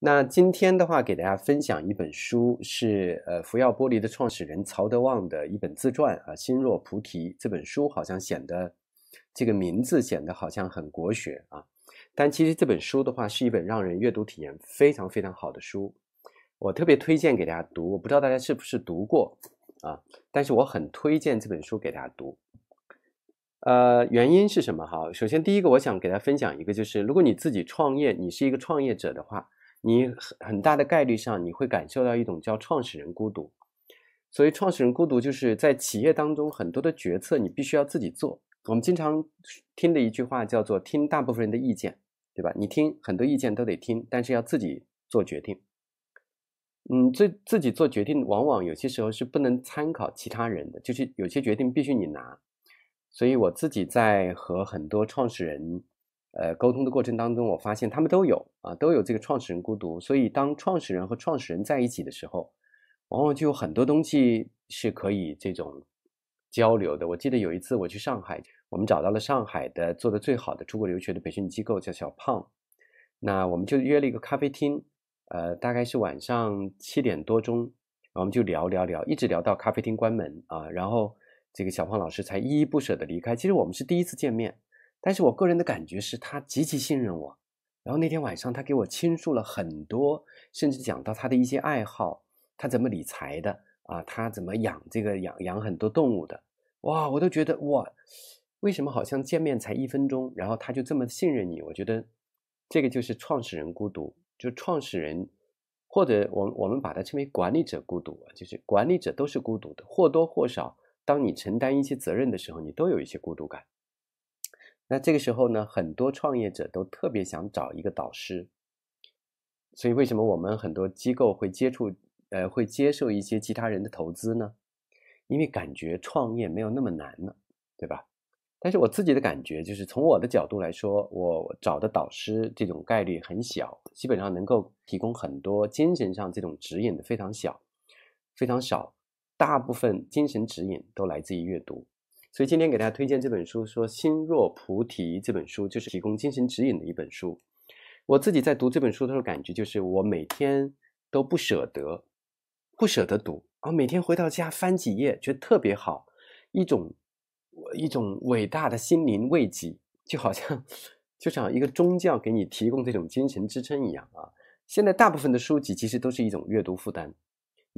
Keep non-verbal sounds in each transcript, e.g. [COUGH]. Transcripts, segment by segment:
那今天的话，给大家分享一本书，是呃，福耀玻璃的创始人曹德旺的一本自传啊，《心若菩提》这本书好像显得这个名字显得好像很国学啊，但其实这本书的话，是一本让人阅读体验非常非常好的书，我特别推荐给大家读。我不知道大家是不是读过啊，但是我很推荐这本书给大家读。呃，原因是什么哈？首先第一个，我想给大家分享一个，就是如果你自己创业，你是一个创业者的话。你很很大的概率上，你会感受到一种叫创始人孤独。所以，创始人孤独，就是在企业当中很多的决策你必须要自己做。我们经常听的一句话叫做“听大部分人的意见”，对吧？你听很多意见都得听，但是要自己做决定。嗯，自自己做决定，往往有些时候是不能参考其他人的，就是有些决定必须你拿。所以我自己在和很多创始人。呃，沟通的过程当中，我发现他们都有啊，都有这个创始人孤独。所以，当创始人和创始人在一起的时候，往往就有很多东西是可以这种交流的。我记得有一次我去上海，我们找到了上海的做的最好的出国留学的培训机构叫小胖，那我们就约了一个咖啡厅，呃，大概是晚上七点多钟，我们就聊聊聊，一直聊到咖啡厅关门啊，然后这个小胖老师才依依不舍的离开。其实我们是第一次见面。但是我个人的感觉是他极其信任我，然后那天晚上他给我倾诉了很多，甚至讲到他的一些爱好，他怎么理财的啊，他怎么养这个养养很多动物的，哇，我都觉得哇，为什么好像见面才一分钟，然后他就这么信任你？我觉得这个就是创始人孤独，就创始人或者我我们把它称为管理者孤独就是管理者都是孤独的，或多或少，当你承担一些责任的时候，你都有一些孤独感。那这个时候呢，很多创业者都特别想找一个导师，所以为什么我们很多机构会接触，呃，会接受一些其他人的投资呢？因为感觉创业没有那么难了，对吧？但是我自己的感觉就是，从我的角度来说，我找的导师这种概率很小，基本上能够提供很多精神上这种指引的非常小，非常少，大部分精神指引都来自于阅读。所以今天给大家推荐这本书，说《心若菩提》这本书就是提供精神指引的一本书。我自己在读这本书的时候，感觉就是我每天都不舍得，不舍得读啊。每天回到家翻几页，觉得特别好，一种一种伟大的心灵慰藉，就好像就像一个宗教给你提供这种精神支撑一样啊。现在大部分的书籍其实都是一种阅读负担。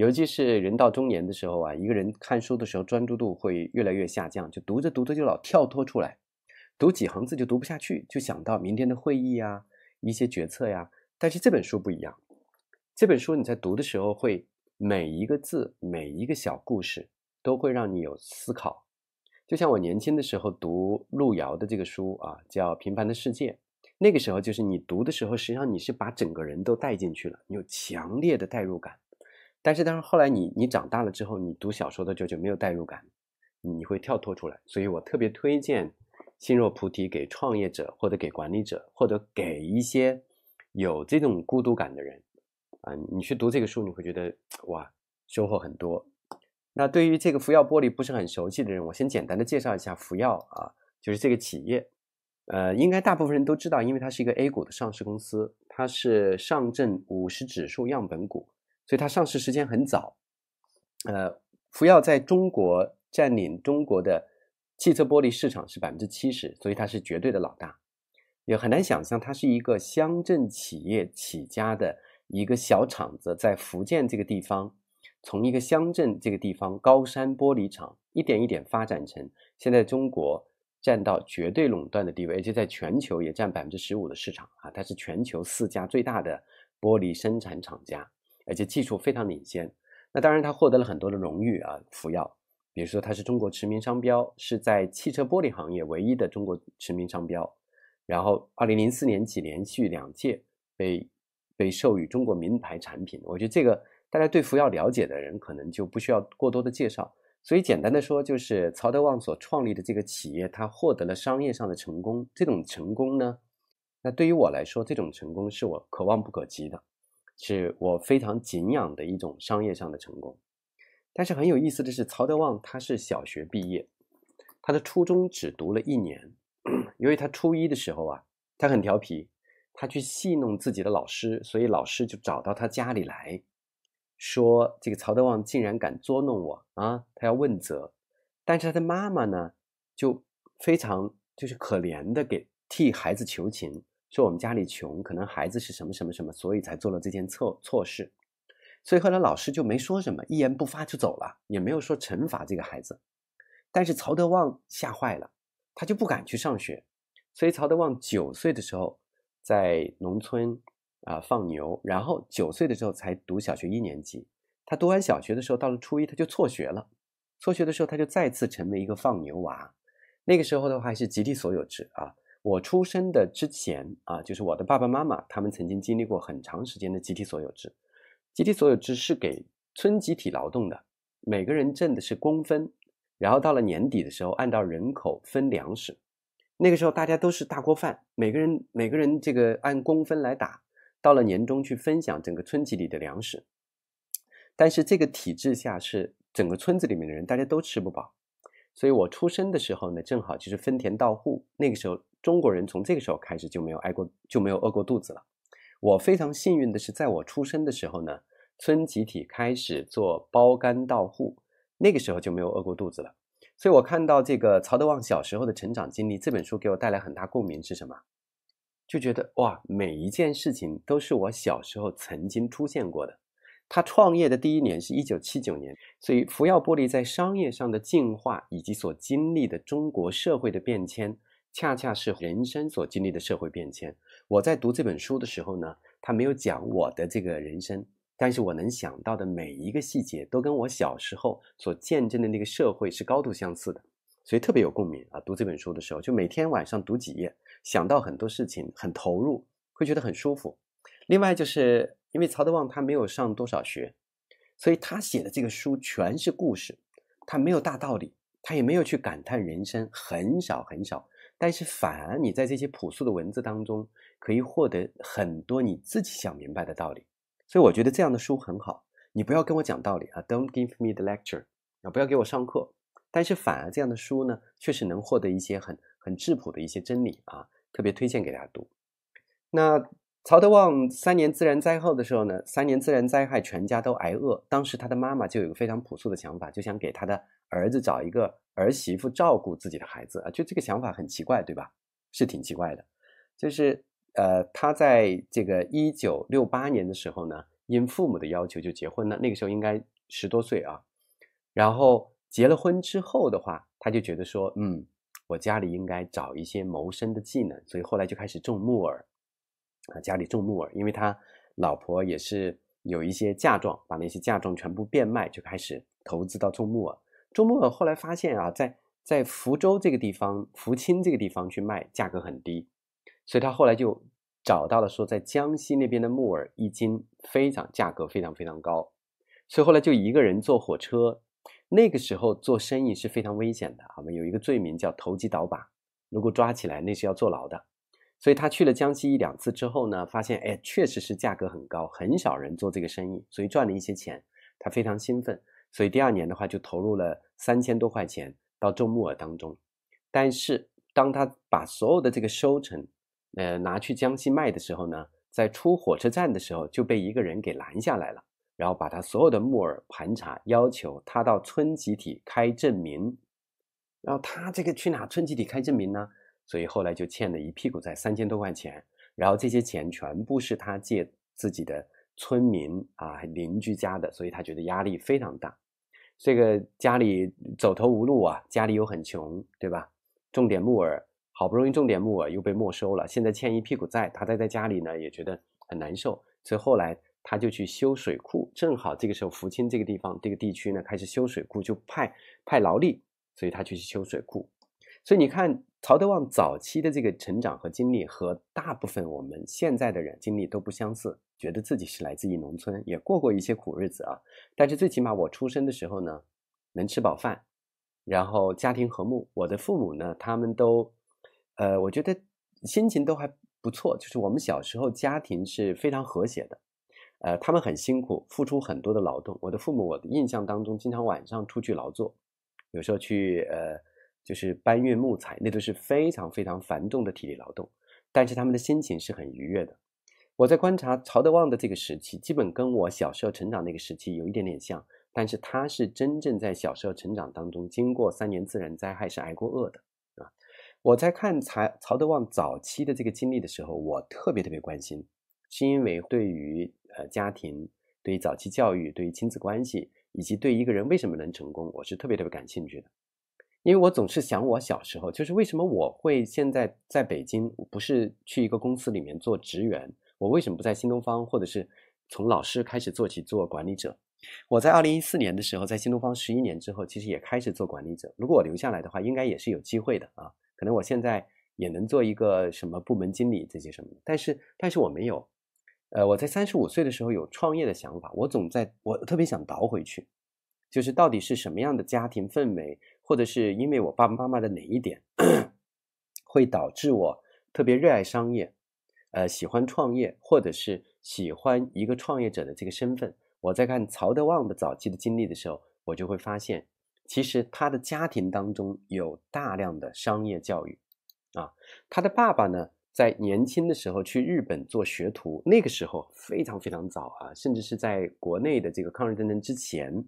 尤其是人到中年的时候啊，一个人看书的时候，专注度会越来越下降，就读着读着就老跳脱出来，读几行字就读不下去，就想到明天的会议呀，一些决策呀。但是这本书不一样，这本书你在读的时候，会每一个字，每一个小故事，都会让你有思考。就像我年轻的时候读路遥的这个书啊，叫《平凡的世界》，那个时候就是你读的时候，实际上你是把整个人都带进去了，你有强烈的代入感。但是，但是后来你你长大了之后，你读小说的时候就没有代入感，你会跳脱出来。所以我特别推荐《心若菩提》给创业者，或者给管理者，或者给一些有这种孤独感的人啊。你去读这个书，你会觉得哇，收获很多。那对于这个福耀玻璃不是很熟悉的人，我先简单的介绍一下福耀啊，就是这个企业，呃，应该大部分人都知道，因为它是一个 A 股的上市公司，它是上证五十指数样本股。所以它上市时间很早，呃，福耀在中国占领中国的汽车玻璃市场是百分之七十，所以它是绝对的老大，也很难想象它是一个乡镇企业起家的一个小厂子，在福建这个地方，从一个乡镇这个地方高山玻璃厂一点一点发展成现在中国占到绝对垄断的地位，而且在全球也占百分之十五的市场啊，它是全球四家最大的玻璃生产厂家。而且技术非常领先，那当然他获得了很多的荣誉啊。福耀，比如说他是中国驰名商标，是在汽车玻璃行业唯一的中国驰名商标。然后，二零零四年起连续两届被被授予中国名牌产品。我觉得这个大家对服药了解的人可能就不需要过多的介绍。所以简单的说，就是曹德旺所创立的这个企业，他获得了商业上的成功。这种成功呢，那对于我来说，这种成功是我可望不可及的。是我非常敬仰的一种商业上的成功，但是很有意思的是，曹德旺他是小学毕业，他的初中只读了一年，[CLEARS THROAT] 由于他初一的时候啊，他很调皮，他去戏弄自己的老师，所以老师就找到他家里来说，这个曹德旺竟然敢捉弄我啊，他要问责，但是他的妈妈呢，就非常就是可怜的给替孩子求情。说我们家里穷，可能孩子是什么什么什么，所以才做了这件错错事。所以后来老师就没说什么，一言不发就走了，也没有说惩罚这个孩子。但是曹德旺吓坏了，他就不敢去上学。所以曹德旺九岁的时候在农村啊放牛，然后九岁的时候才读小学一年级。他读完小学的时候，到了初一他就辍学了。辍学的时候他就再次成为一个放牛娃。那个时候的话是集体所有制啊。我出生的之前啊，就是我的爸爸妈妈，他们曾经经历过很长时间的集体所有制。集体所有制是给村集体劳动的，每个人挣的是工分，然后到了年底的时候，按照人口分粮食。那个时候大家都是大锅饭，每个人每个人这个按工分来打，到了年终去分享整个村集体的粮食。但是这个体制下是整个村子里面的人，大家都吃不饱。所以我出生的时候呢，正好就是分田到户。那个时候，中国人从这个时候开始就没有挨过，就没有饿过肚子了。我非常幸运的是，在我出生的时候呢，村集体开始做包干到户，那个时候就没有饿过肚子了。所以我看到这个曹德旺小时候的成长经历，这本书给我带来很大共鸣是什么？就觉得哇，每一件事情都是我小时候曾经出现过的。他创业的第一年是一九七九年，所以福耀玻璃在商业上的进化，以及所经历的中国社会的变迁，恰恰是人生所经历的社会变迁。我在读这本书的时候呢，他没有讲我的这个人生，但是我能想到的每一个细节，都跟我小时候所见证的那个社会是高度相似的，所以特别有共鸣啊！读这本书的时候，就每天晚上读几页，想到很多事情，很投入，会觉得很舒服。另外就是。因为曹德旺他没有上多少学，所以他写的这个书全是故事，他没有大道理，他也没有去感叹人生，很少很少。但是反而你在这些朴素的文字当中可以获得很多你自己想明白的道理。所以我觉得这样的书很好，你不要跟我讲道理啊，Don't give me the lecture 啊，不要给我上课。但是反而这样的书呢，确实能获得一些很很质朴的一些真理啊，特别推荐给大家读。那。曹德旺三年自然灾害的时候呢，三年自然灾害，全家都挨饿。当时他的妈妈就有个非常朴素的想法，就想给他的儿子找一个儿媳妇照顾自己的孩子啊，就这个想法很奇怪，对吧？是挺奇怪的。就是呃，他在这个一九六八年的时候呢，因父母的要求就结婚了。那个时候应该十多岁啊。然后结了婚之后的话，他就觉得说，嗯，我家里应该找一些谋生的技能，所以后来就开始种木耳。他家里种木耳，因为他老婆也是有一些嫁妆，把那些嫁妆全部变卖，就开始投资到种木耳。种木耳后来发现啊，在在福州这个地方、福清这个地方去卖价格很低，所以他后来就找到了说在江西那边的木耳一斤非常价格非常非常高，所以后来就一个人坐火车。那个时候做生意是非常危险的，我们有一个罪名叫投机倒把，如果抓起来那是要坐牢的。所以他去了江西一两次之后呢，发现哎，确实是价格很高，很少人做这个生意，所以赚了一些钱，他非常兴奋。所以第二年的话，就投入了三千多块钱到种木耳当中。但是当他把所有的这个收成，呃，拿去江西卖的时候呢，在出火车站的时候就被一个人给拦下来了，然后把他所有的木耳盘查，要求他到村集体开证明。然后他这个去哪村集体开证明呢？所以后来就欠了一屁股债，三千多块钱，然后这些钱全部是他借自己的村民啊、邻居家的，所以他觉得压力非常大。这个家里走投无路啊，家里又很穷，对吧？种点木耳，好不容易种点木耳又被没收了，现在欠一屁股债，他待在家里呢也觉得很难受，所以后来他就去修水库。正好这个时候，福清这个地方这个地区呢开始修水库，就派派劳力，所以他去修水库。所以你看，曹德旺早期的这个成长和经历，和大部分我们现在的人经历都不相似。觉得自己是来自于农村，也过过一些苦日子啊。但是最起码我出生的时候呢，能吃饱饭，然后家庭和睦。我的父母呢，他们都，呃，我觉得心情都还不错。就是我们小时候家庭是非常和谐的，呃，他们很辛苦，付出很多的劳动。我的父母，我的印象当中，经常晚上出去劳作，有时候去呃。就是搬运木材，那都是非常非常繁重的体力劳动，但是他们的心情是很愉悦的。我在观察曹德旺的这个时期，基本跟我小时候成长那个时期有一点点像，但是他是真正在小时候成长当中，经过三年自然灾害是挨过饿的啊。我在看曹曹德旺早期的这个经历的时候，我特别特别关心，是因为对于呃家庭、对于早期教育、对于亲子关系，以及对一个人为什么能成功，我是特别特别感兴趣的。因为我总是想，我小时候就是为什么我会现在在北京，不是去一个公司里面做职员，我为什么不在新东方，或者是从老师开始做起做管理者？我在二零一四年的时候，在新东方十一年之后，其实也开始做管理者。如果我留下来的话，应该也是有机会的啊，可能我现在也能做一个什么部门经理这些什么。但是，但是我没有，呃，我在三十五岁的时候有创业的想法，我总在，我特别想倒回去，就是到底是什么样的家庭氛围？或者是因为我爸爸妈妈的哪一点，会导致我特别热爱商业，呃，喜欢创业，或者是喜欢一个创业者的这个身份？我在看曹德旺的早期的经历的时候，我就会发现，其实他的家庭当中有大量的商业教育。啊，他的爸爸呢，在年轻的时候去日本做学徒，那个时候非常非常早啊，甚至是在国内的这个抗日战争之前。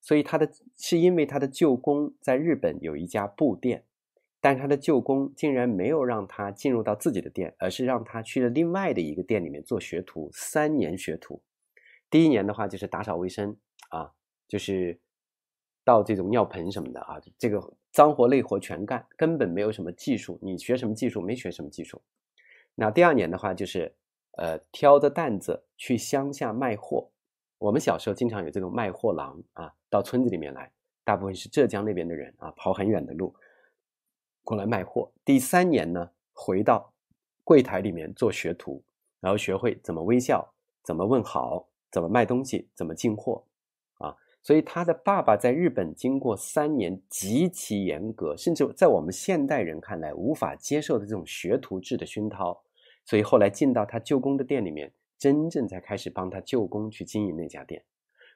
所以他的是因为他的舅公在日本有一家布店，但是他的舅公竟然没有让他进入到自己的店，而是让他去了另外的一个店里面做学徒三年学徒。第一年的话就是打扫卫生啊，就是倒这种尿盆什么的啊，这个脏活累活全干，根本没有什么技术。你学什么技术？没学什么技术。那第二年的话就是呃挑着担子去乡下卖货。我们小时候经常有这种卖货郎啊，到村子里面来，大部分是浙江那边的人啊，跑很远的路过来卖货。第三年呢，回到柜台里面做学徒，然后学会怎么微笑、怎么问好、怎么卖东西、怎么进货啊。所以他的爸爸在日本经过三年极其严格，甚至在我们现代人看来无法接受的这种学徒制的熏陶，所以后来进到他舅公的店里面。真正才开始帮他舅公去经营那家店，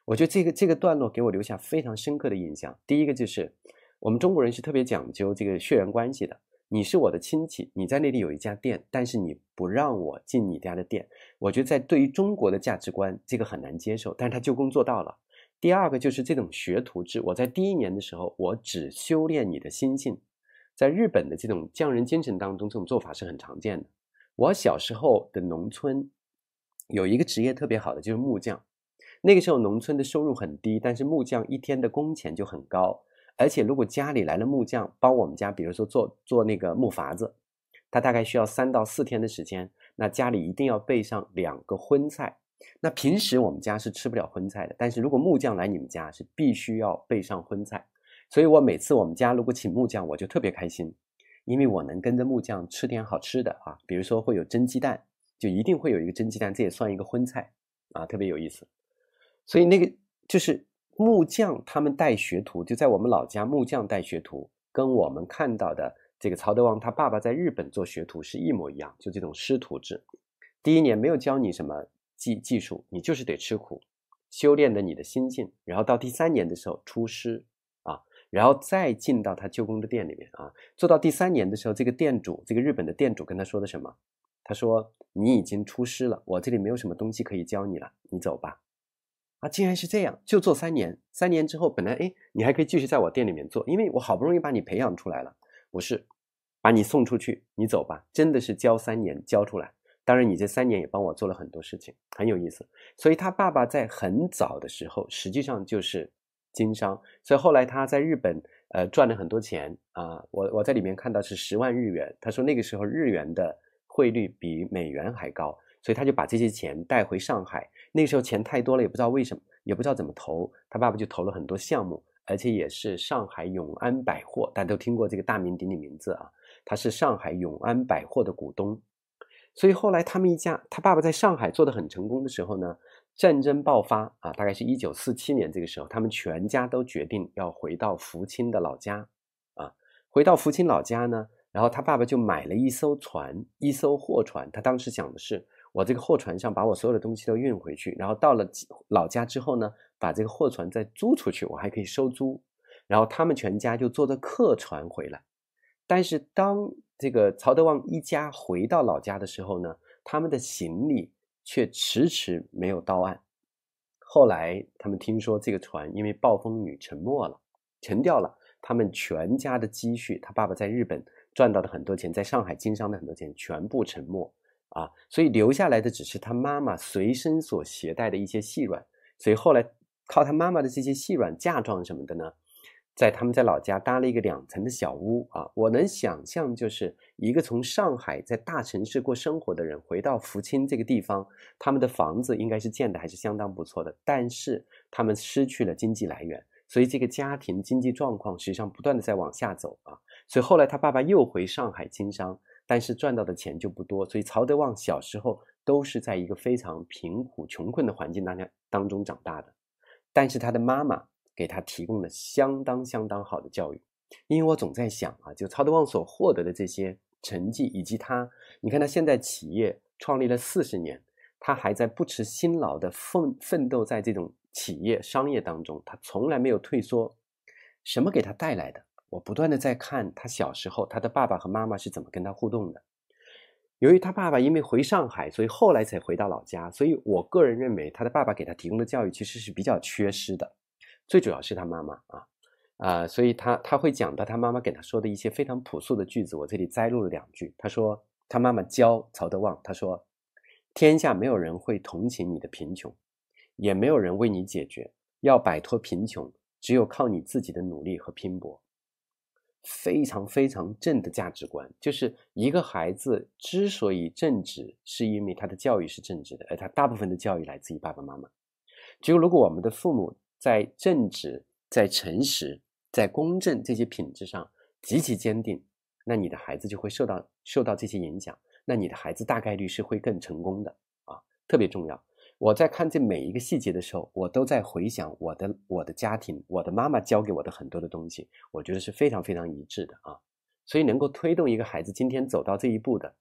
我觉得这个这个段落给我留下非常深刻的印象。第一个就是我们中国人是特别讲究这个血缘关系的，你是我的亲戚，你在那里有一家店，但是你不让我进你家的店，我觉得在对于中国的价值观，这个很难接受。但是他舅公做到了。第二个就是这种学徒制，我在第一年的时候，我只修炼你的心性，在日本的这种匠人精神当中，这种做法是很常见的。我小时候的农村。有一个职业特别好的就是木匠，那个时候农村的收入很低，但是木匠一天的工钱就很高。而且如果家里来了木匠帮我们家，比如说做做那个木筏子，他大概需要三到四天的时间，那家里一定要备上两个荤菜。那平时我们家是吃不了荤菜的，但是如果木匠来你们家是必须要备上荤菜。所以我每次我们家如果请木匠，我就特别开心，因为我能跟着木匠吃点好吃的啊，比如说会有蒸鸡蛋。就一定会有一个蒸鸡蛋，这也算一个荤菜啊，特别有意思。所以那个就是木匠他们带学徒，就在我们老家木匠带学徒，跟我们看到的这个曹德旺他爸爸在日本做学徒是一模一样，就这种师徒制。第一年没有教你什么技技术，你就是得吃苦，修炼的你的心境。然后到第三年的时候出师啊，然后再进到他舅公的店里面啊。做到第三年的时候，这个店主，这个日本的店主跟他说的什么？他说。你已经出师了，我这里没有什么东西可以教你了，你走吧。啊，竟然是这样，就做三年。三年之后，本来哎，你还可以继续在我店里面做，因为我好不容易把你培养出来了，我是把你送出去，你走吧。真的是教三年，教出来。当然，你这三年也帮我做了很多事情，很有意思。所以他爸爸在很早的时候，实际上就是经商，所以后来他在日本呃赚了很多钱啊。我我在里面看到是十万日元，他说那个时候日元的。汇率比美元还高，所以他就把这些钱带回上海。那个时候钱太多了，也不知道为什么，也不知道怎么投。他爸爸就投了很多项目，而且也是上海永安百货，大家都听过这个大名鼎鼎名字啊。他是上海永安百货的股东，所以后来他们一家，他爸爸在上海做的很成功的时候呢，战争爆发啊，大概是一九四七年这个时候，他们全家都决定要回到福清的老家啊，回到福清老家呢。然后他爸爸就买了一艘船，一艘货船。他当时想的是，我这个货船上把我所有的东西都运回去。然后到了老家之后呢，把这个货船再租出去，我还可以收租。然后他们全家就坐着客船回来。但是当这个曹德旺一家回到老家的时候呢，他们的行李却迟迟没有到岸。后来他们听说这个船因为暴风雨沉没了，沉掉了，他们全家的积蓄。他爸爸在日本。赚到的很多钱，在上海经商的很多钱全部沉没啊，所以留下来的只是他妈妈随身所携带的一些细软，所以后来靠他妈妈的这些细软嫁妆什么的呢，在他们在老家搭了一个两层的小屋啊，我能想象，就是一个从上海在大城市过生活的人回到福清这个地方，他们的房子应该是建的还是相当不错的，但是他们失去了经济来源，所以这个家庭经济状况实际上不断的在往下走啊。所以后来他爸爸又回上海经商，但是赚到的钱就不多。所以曹德旺小时候都是在一个非常贫苦、穷困的环境当中当中长大的。但是他的妈妈给他提供了相当相当好的教育。因为我总在想啊，就曹德旺所获得的这些成绩，以及他，你看他现在企业创立了四十年，他还在不辞辛劳的奋奋斗在这种企业商业当中，他从来没有退缩。什么给他带来的？我不断的在看他小时候，他的爸爸和妈妈是怎么跟他互动的。由于他爸爸因为回上海，所以后来才回到老家，所以我个人认为他的爸爸给他提供的教育其实是比较缺失的。最主要是他妈妈啊啊，所以他他会讲到他妈妈给他说的一些非常朴素的句子。我这里摘录了两句，他说他妈妈教曹德旺，他说：“天下没有人会同情你的贫穷，也没有人为你解决。要摆脱贫穷，只有靠你自己的努力和拼搏。”非常非常正的价值观，就是一个孩子之所以正直，是因为他的教育是正直的，而他大部分的教育来自于爸爸妈妈。就如果我们的父母在正直、在诚实、在公正这些品质上极其坚定，那你的孩子就会受到受到这些影响，那你的孩子大概率是会更成功的啊，特别重要。我在看这每一个细节的时候，我都在回想我的我的家庭，我的妈妈教给我的很多的东西，我觉得是非常非常一致的啊。所以能够推动一个孩子今天走到这一步的，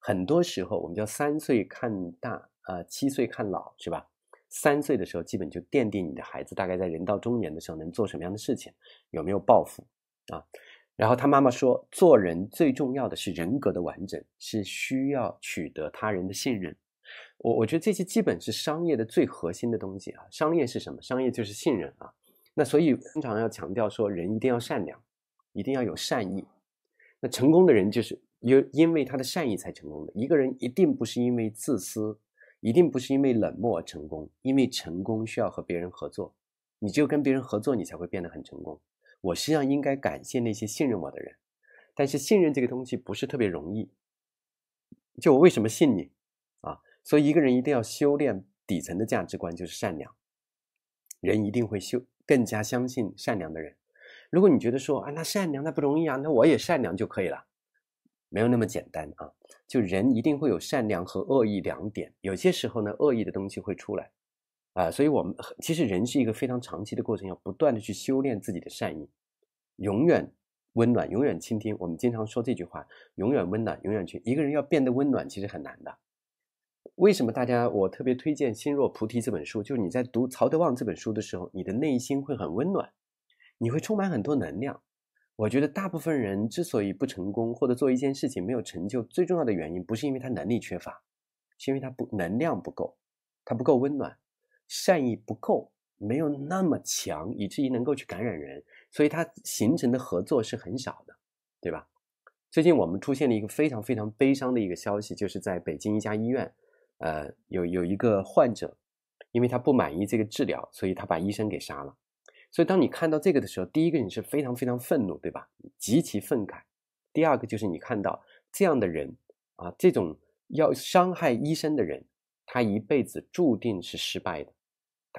很多时候我们叫三岁看大啊，七岁看老，是吧？三岁的时候基本就奠定你的孩子大概在人到中年的时候能做什么样的事情，有没有抱负啊？然后他妈妈说，做人最重要的是人格的完整，是需要取得他人的信任。我我觉得这些基本是商业的最核心的东西啊！商业是什么？商业就是信任啊。那所以经常要强调说，人一定要善良，一定要有善意。那成功的人就是因因为他的善意才成功的。一个人一定不是因为自私，一定不是因为冷漠而成功。因为成功需要和别人合作，你只有跟别人合作，你才会变得很成功。我实际上应该感谢那些信任我的人，但是信任这个东西不是特别容易。就我为什么信你？所以，一个人一定要修炼底层的价值观，就是善良。人一定会修更加相信善良的人。如果你觉得说啊，那善良那不容易啊，那我也善良就可以了，没有那么简单啊。就人一定会有善良和恶意两点。有些时候呢，恶意的东西会出来啊。所以我们其实人是一个非常长期的过程，要不断的去修炼自己的善意，永远温暖，永远倾听。我们经常说这句话：永远温暖，永远去。一个人要变得温暖，其实很难的。为什么大家我特别推荐《心若菩提》这本书？就是你在读曹德旺这本书的时候，你的内心会很温暖，你会充满很多能量。我觉得大部分人之所以不成功，或者做一件事情没有成就，最重要的原因不是因为他能力缺乏，是因为他不能量不够，他不够温暖，善意不够，没有那么强，以至于能够去感染人，所以他形成的合作是很少的，对吧？最近我们出现了一个非常非常悲伤的一个消息，就是在北京一家医院。呃，有有一个患者，因为他不满意这个治疗，所以他把医生给杀了。所以当你看到这个的时候，第一个你是非常非常愤怒，对吧？极其愤慨。第二个就是你看到这样的人啊，这种要伤害医生的人，他一辈子注定是失败的，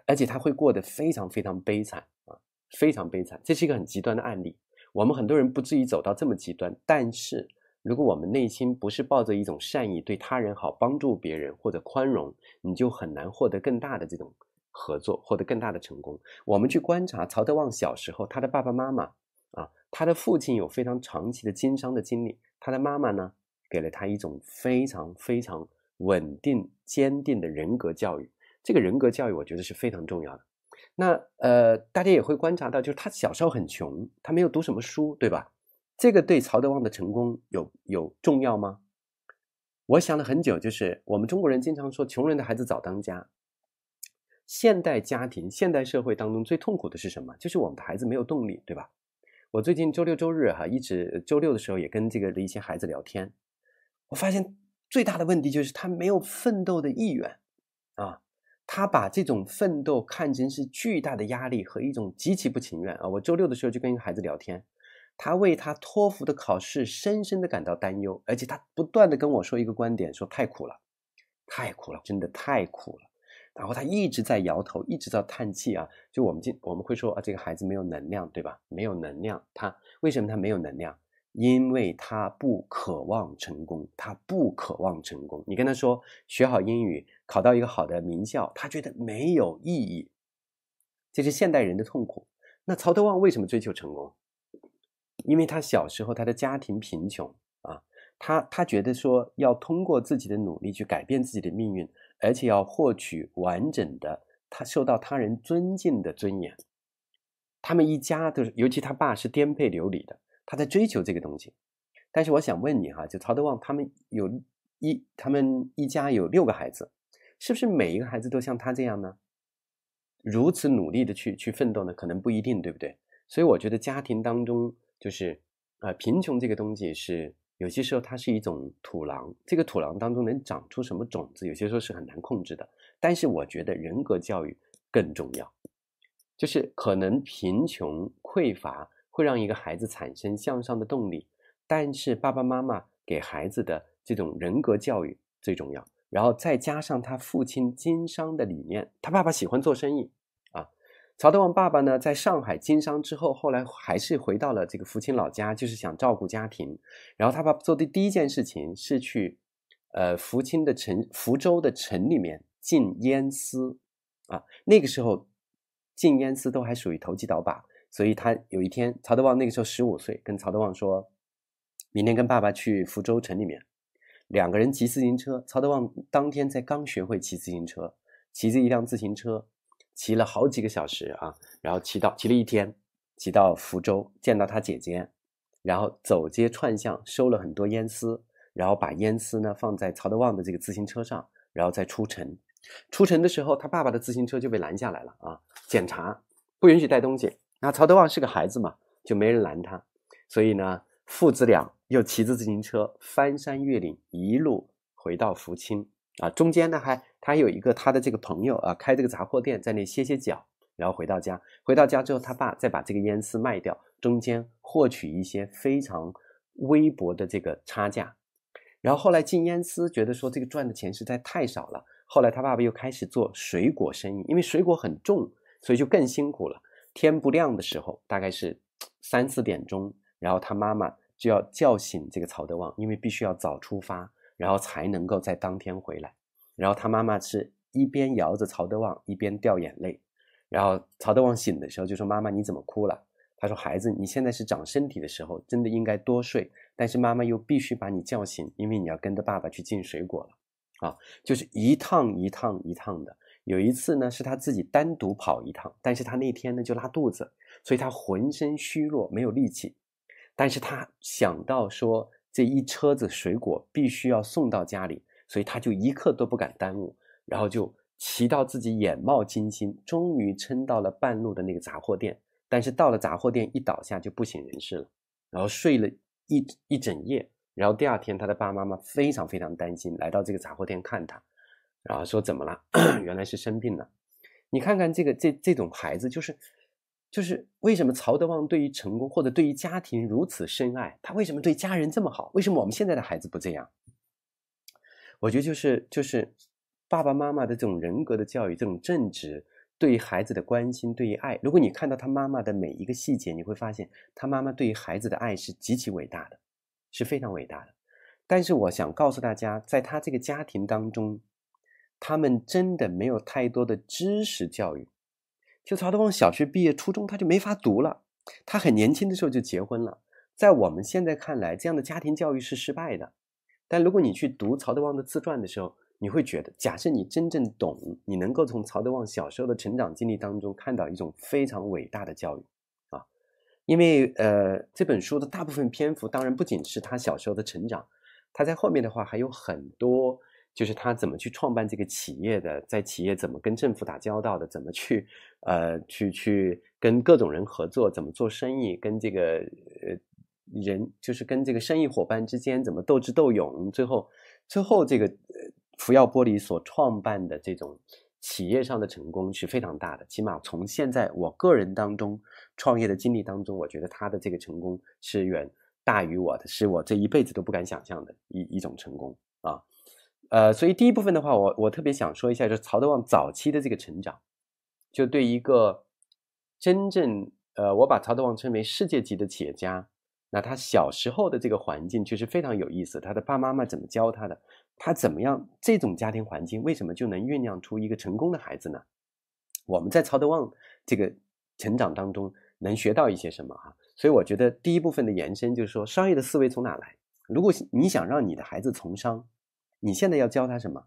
而且他会过得非常非常悲惨啊，非常悲惨。这是一个很极端的案例，我们很多人不至于走到这么极端，但是。如果我们内心不是抱着一种善意，对他人好，帮助别人或者宽容，你就很难获得更大的这种合作，获得更大的成功。我们去观察曹德旺小时候，他的爸爸妈妈啊，他的父亲有非常长期的经商的经历，他的妈妈呢给了他一种非常非常稳定、坚定的人格教育。这个人格教育，我觉得是非常重要的。那呃，大家也会观察到，就是他小时候很穷，他没有读什么书，对吧？这个对曹德旺的成功有有重要吗？我想了很久，就是我们中国人经常说“穷人的孩子早当家”。现代家庭、现代社会当中最痛苦的是什么？就是我们的孩子没有动力，对吧？我最近周六周日哈，一直周六的时候也跟这个的一些孩子聊天，我发现最大的问题就是他没有奋斗的意愿，啊，他把这种奋斗看成是巨大的压力和一种极其不情愿啊。我周六的时候就跟一个孩子聊天。他为他托福的考试深深的感到担忧，而且他不断的跟我说一个观点，说太苦了，太苦了，真的太苦了。然后他一直在摇头，一直在叹气啊。就我们今我们会说啊，这个孩子没有能量，对吧？没有能量，他为什么他没有能量？因为他不渴望成功，他不渴望成功。你跟他说学好英语，考到一个好的名校，他觉得没有意义。这是现代人的痛苦。那曹德旺为什么追求成功？因为他小时候他的家庭贫穷啊，他他觉得说要通过自己的努力去改变自己的命运，而且要获取完整的他受到他人尊敬的尊严。他们一家都是，尤其他爸是颠沛流离的，他在追求这个东西。但是我想问你哈，就曹德旺他们有一他们一家有六个孩子，是不是每一个孩子都像他这样呢？如此努力的去去奋斗呢？可能不一定，对不对？所以我觉得家庭当中。就是，呃，贫穷这个东西是有些时候它是一种土狼，这个土狼当中能长出什么种子，有些时候是很难控制的。但是我觉得人格教育更重要，就是可能贫穷匮乏会让一个孩子产生向上的动力，但是爸爸妈妈给孩子的这种人格教育最重要，然后再加上他父亲经商的理念，他爸爸喜欢做生意。曹德旺爸爸呢，在上海经商之后，后来还是回到了这个福清老家，就是想照顾家庭。然后他爸做的第一件事情是去呃福清的城、福州的城里面进烟丝啊。那个时候进烟丝都还属于投机倒把，所以他有一天，曹德旺那个时候十五岁，跟曹德旺说，明天跟爸爸去福州城里面，两个人骑自行车。曹德旺当天才刚学会骑自行车，骑着一辆自行车。骑了好几个小时啊，然后骑到骑了一天，骑到福州见到他姐姐，然后走街串巷收了很多烟丝，然后把烟丝呢放在曹德旺的这个自行车上，然后再出城。出城的时候，他爸爸的自行车就被拦下来了啊，检查不允许带东西。那曹德旺是个孩子嘛，就没人拦他，所以呢，父子俩又骑着自行车翻山越岭，一路回到福清啊，中间呢还。他有一个他的这个朋友啊，开这个杂货店，在那歇歇脚，然后回到家，回到家之后，他爸再把这个烟丝卖掉，中间获取一些非常微薄的这个差价。然后后来进烟丝，觉得说这个赚的钱实在太少了。后来他爸爸又开始做水果生意，因为水果很重，所以就更辛苦了。天不亮的时候，大概是三四点钟，然后他妈妈就要叫醒这个曹德旺，因为必须要早出发，然后才能够在当天回来。然后他妈妈是一边摇着曹德旺一边掉眼泪，然后曹德旺醒的时候就说：“妈妈你怎么哭了？”他说：“孩子，你现在是长身体的时候，真的应该多睡，但是妈妈又必须把你叫醒，因为你要跟着爸爸去进水果了啊，就是一趟一趟一趟的。有一次呢，是他自己单独跑一趟，但是他那天呢就拉肚子，所以他浑身虚弱没有力气，但是他想到说这一车子水果必须要送到家里。”所以他就一刻都不敢耽误，然后就骑到自己眼冒金星，终于撑到了半路的那个杂货店。但是到了杂货店，一倒下就不省人事了，然后睡了一一整夜。然后第二天，他的爸爸妈妈非常非常担心，来到这个杂货店看他，然后说怎么了？[CLEARS THROAT] 原来是生病了。你看看这个这这种孩子，就是就是为什么曹德旺对于成功或者对于家庭如此深爱？他为什么对家人这么好？为什么我们现在的孩子不这样？我觉得就是就是爸爸妈妈的这种人格的教育，这种正直，对于孩子的关心，对于爱。如果你看到他妈妈的每一个细节，你会发现他妈妈对于孩子的爱是极其伟大的，是非常伟大的。但是我想告诉大家，在他这个家庭当中，他们真的没有太多的知识教育。就曹德旺小学毕业，初中他就没法读了。他很年轻的时候就结婚了。在我们现在看来，这样的家庭教育是失败的。但如果你去读曹德旺的自传的时候，你会觉得，假设你真正懂，你能够从曹德旺小时候的成长经历当中看到一种非常伟大的教育，啊，因为呃，这本书的大部分篇幅，当然不仅是他小时候的成长，他在后面的话还有很多，就是他怎么去创办这个企业的，在企业怎么跟政府打交道的，怎么去呃，去去跟各种人合作，怎么做生意，跟这个呃。人就是跟这个生意伙伴之间怎么斗智斗勇，最后最后这个福耀玻璃所创办的这种企业上的成功是非常大的。起码从现在我个人当中创业的经历当中，我觉得他的这个成功是远大于我的，是我这一辈子都不敢想象的一一种成功啊。呃，所以第一部分的话，我我特别想说一下，就是曹德旺早期的这个成长，就对一个真正呃，我把曹德旺称为世界级的企业家。那他小时候的这个环境确实非常有意思，他的爸妈妈怎么教他的，他怎么样，这种家庭环境为什么就能酝酿出一个成功的孩子呢？我们在曹德旺这个成长当中能学到一些什么啊？所以我觉得第一部分的延伸就是说，商业的思维从哪来？如果你想让你的孩子从商，你现在要教他什么？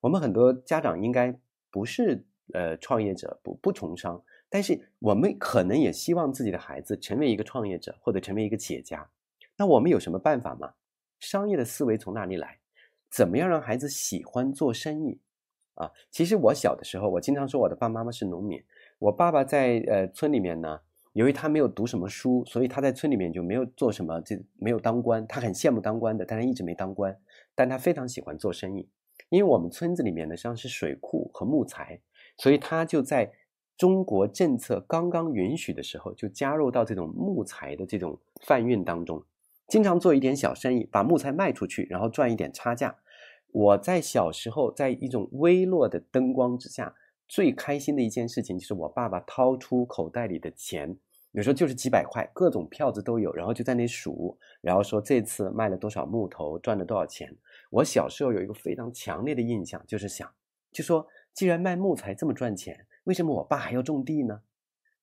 我们很多家长应该不是呃创业者，不不从商。但是我们可能也希望自己的孩子成为一个创业者或者成为一个企业家，那我们有什么办法吗？商业的思维从哪里来？怎么样让孩子喜欢做生意？啊，其实我小的时候，我经常说我的爸爸妈妈是农民。我爸爸在呃村里面呢，由于他没有读什么书，所以他在村里面就没有做什么，这没有当官，他很羡慕当官的，但他一直没当官。但他非常喜欢做生意，因为我们村子里面呢实际上是水库和木材，所以他就在。中国政策刚刚允许的时候，就加入到这种木材的这种贩运当中，经常做一点小生意，把木材卖出去，然后赚一点差价。我在小时候，在一种微弱的灯光之下，最开心的一件事情就是我爸爸掏出口袋里的钱，有时候就是几百块，各种票子都有，然后就在那数，然后说这次卖了多少木头，赚了多少钱。我小时候有一个非常强烈的印象，就是想，就说既然卖木材这么赚钱。为什么我爸还要种地呢？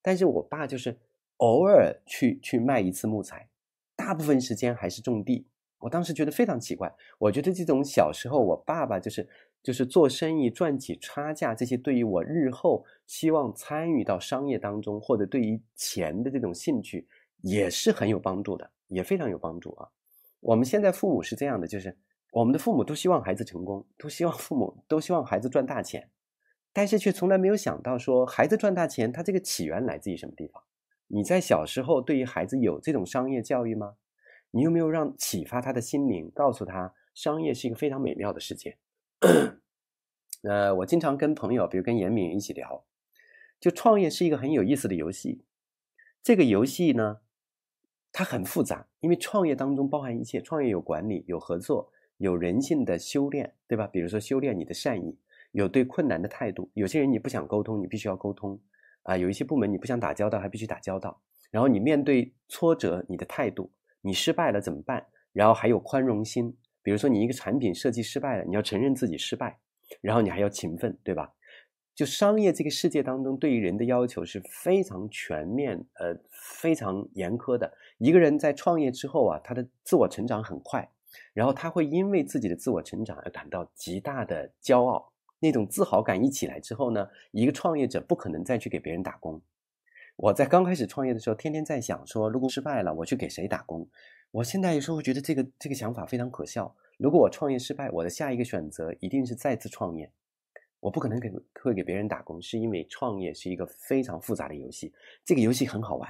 但是我爸就是偶尔去去卖一次木材，大部分时间还是种地。我当时觉得非常奇怪。我觉得这种小时候我爸爸就是就是做生意赚起差价，这些对于我日后希望参与到商业当中，或者对于钱的这种兴趣也是很有帮助的，也非常有帮助啊。我们现在父母是这样的，就是我们的父母都希望孩子成功，都希望父母都希望孩子赚大钱。但是却从来没有想到，说孩子赚大钱，他这个起源来自于什么地方？你在小时候对于孩子有这种商业教育吗？你有没有让启发他的心灵，告诉他商业是一个非常美妙的世界？[COUGHS] 呃，我经常跟朋友，比如跟严敏一起聊，就创业是一个很有意思的游戏。这个游戏呢，它很复杂，因为创业当中包含一切，创业有管理，有合作，有人性的修炼，对吧？比如说修炼你的善意。有对困难的态度，有些人你不想沟通，你必须要沟通啊；有一些部门你不想打交道，还必须打交道。然后你面对挫折，你的态度，你失败了怎么办？然后还有宽容心，比如说你一个产品设计失败了，你要承认自己失败，然后你还要勤奋，对吧？就商业这个世界当中，对于人的要求是非常全面，呃，非常严苛的。一个人在创业之后啊，他的自我成长很快，然后他会因为自己的自我成长而感到极大的骄傲。那种自豪感一起来之后呢，一个创业者不可能再去给别人打工。我在刚开始创业的时候，天天在想说，如果失败了，我去给谁打工？我现在有时候觉得这个这个想法非常可笑。如果我创业失败，我的下一个选择一定是再次创业。我不可能给会给别人打工，是因为创业是一个非常复杂的游戏。这个游戏很好玩。